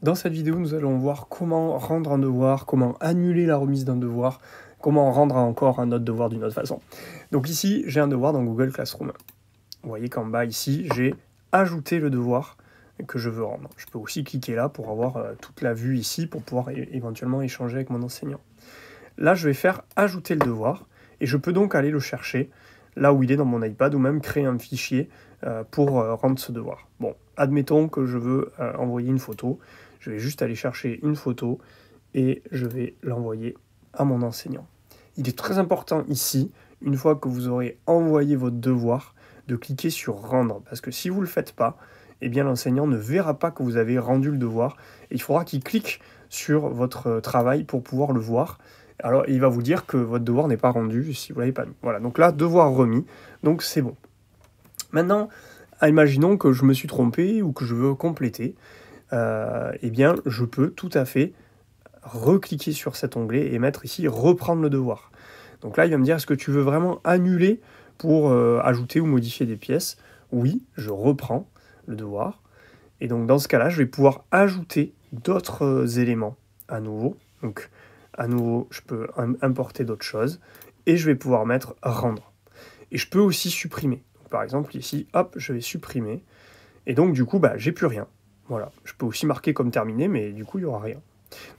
Dans cette vidéo, nous allons voir comment rendre un devoir, comment annuler la remise d'un devoir, comment rendre encore un autre devoir d'une autre façon. Donc ici, j'ai un devoir dans Google Classroom. Vous voyez qu'en bas ici, j'ai ajouté le devoir que je veux rendre. Je peux aussi cliquer là pour avoir euh, toute la vue ici, pour pouvoir éventuellement échanger avec mon enseignant. Là, je vais faire ajouter le devoir, et je peux donc aller le chercher là où il est dans mon iPad, ou même créer un fichier euh, pour euh, rendre ce devoir. Bon, admettons que je veux envoyer une photo. Je vais juste aller chercher une photo et je vais l'envoyer à mon enseignant. Il est très important ici, une fois que vous aurez envoyé votre devoir, de cliquer sur rendre parce que si vous ne le faites pas, eh bien l'enseignant ne verra pas que vous avez rendu le devoir et il faudra qu'il clique sur votre euh, travail pour pouvoir le voir. Alors il va vous dire que votre devoir n'est pas rendu si vous l'avez pas mis. Voilà, donc là devoir remis, donc c'est bon. Maintenant, imaginons que je me suis trompé ou que je veux compléter et euh, eh bien, je peux tout à fait recliquer sur cet onglet et mettre ici reprendre le devoir. Donc là, il va me dire est-ce que tu veux vraiment annuler pour euh, ajouter ou modifier des pièces Oui, je reprends le devoir. Et donc dans ce cas-là, je vais pouvoir ajouter d'autres euh, éléments à nouveau. Donc à nouveau, je peux importer d'autres choses et je vais pouvoir mettre rendre. Et je peux aussi supprimer. par exemple, ici, hop, je vais supprimer. Et donc du coup, bah, j'ai plus rien. Voilà, je peux aussi marquer comme terminé, mais du coup, il n'y aura rien.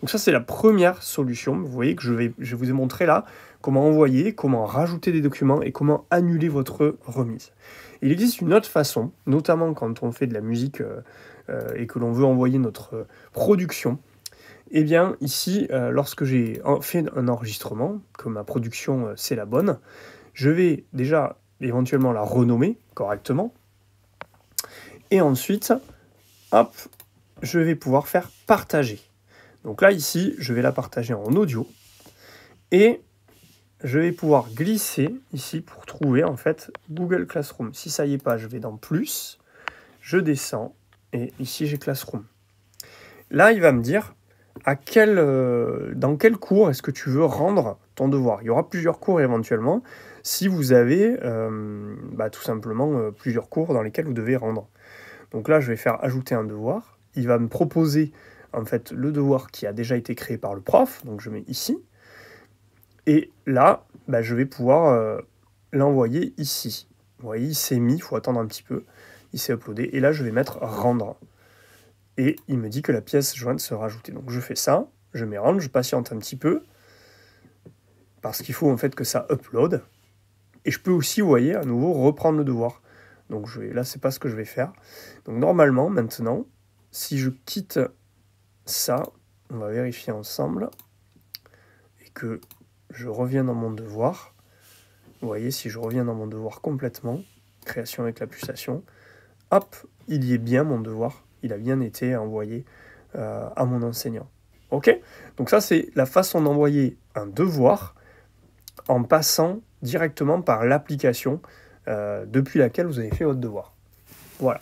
Donc ça, c'est la première solution. Vous voyez que je, vais, je vous ai montré là comment envoyer, comment rajouter des documents et comment annuler votre remise. Il existe une autre façon, notamment quand on fait de la musique euh, euh, et que l'on veut envoyer notre euh, production. Eh bien, ici, lorsque j'ai fait un enregistrement, que ma production, c'est la bonne, je vais déjà éventuellement la renommer correctement. Et ensuite, hop, je vais pouvoir faire partager. Donc là, ici, je vais la partager en audio. Et je vais pouvoir glisser ici pour trouver en fait Google Classroom. Si ça y est pas, je vais dans plus, je descends et ici j'ai Classroom. Là, il va me dire euh, dans quel cours est-ce que tu veux rendre ton devoir. Il y aura plusieurs cours éventuellement si vous avez euh, bah, tout simplement euh, plusieurs cours dans lesquels vous devez rendre. Donc là, je vais faire ajouter un devoir. Il va me proposer en fait le devoir qui a déjà été créé par le prof. Donc je mets ici. Et là, bah, je vais pouvoir euh, l'envoyer ici. Vous voyez, il s'est mis, il faut attendre un petit peu. Il s'est uploadé. Et là, je vais mettre rendre. Et il me dit que la pièce jointe sera ajoutée. Donc je fais ça, je mets rendre, je patiente un petit peu. Parce qu'il faut en fait que ça upload. Et je peux aussi, vous voyez, à nouveau reprendre le devoir. Donc je vais, là, c'est pas ce que je vais faire. Donc normalement, maintenant, si je quitte ça, on va vérifier ensemble, et que je reviens dans mon devoir, vous voyez, si je reviens dans mon devoir complètement, création avec la pulsation, hop, il y est bien mon devoir, il a bien été envoyé euh, à mon enseignant. Ok Donc ça, c'est la façon d'envoyer un devoir en passant directement par l'application euh, depuis laquelle vous avez fait votre devoir. Voilà.